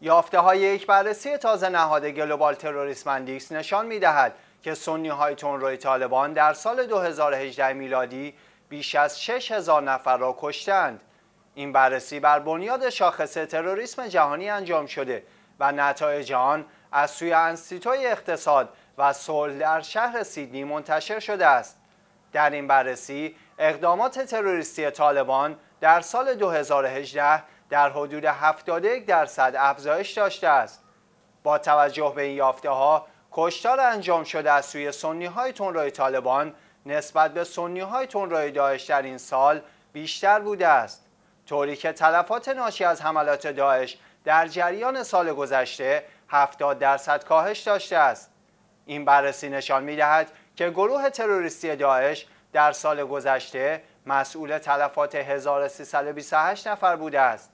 یافته های یک بررسی تازه نهاد گلوبال تروریسم اندیکس نشان می دهد که سنی های روی طالبان در سال 2018 میلادی بیش از 6 هزار نفر را کشتند. این بررسی بر بنیاد شاخص تروریسم جهانی انجام شده و نتایج آن از سوی انستیتوی اقتصاد و صلح در شهر سیدنی منتشر شده است. در این بررسی اقدامات تروریستی طالبان در سال 2018 در حدود 71 درصد افزایش داشته است با توجه به این یافته ها کشتار انجام شده از سوی سنی های تنرای طالبان نسبت به سنی های تنرای داعش در این سال بیشتر بوده است طوری که تلفات ناشی از حملات داعش در جریان سال گذشته 70 درصد کاهش داشته است این بررسی نشان می دهد که گروه تروریستی داعش در سال گذشته مسئول تلفات 1328 نفر بوده است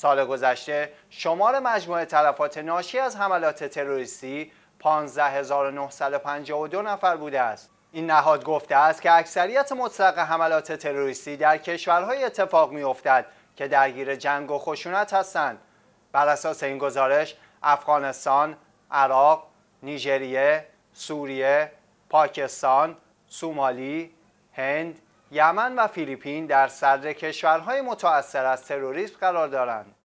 سال گذشته شمار مجموع تلفات ناشی از حملات تروریستی 15952 نفر بوده است. این نهاد گفته است که اکثریت مطلق حملات تروریستی در کشورهای اتفاق میافتد که درگیر جنگ و خشونت هستند. بر اساس این گزارش افغانستان، عراق، نیجریه، سوریه، پاکستان، سومالی، هند، یمن و فیلیپین در صدر کشورهای متأثر از تروریسم قرار دارند.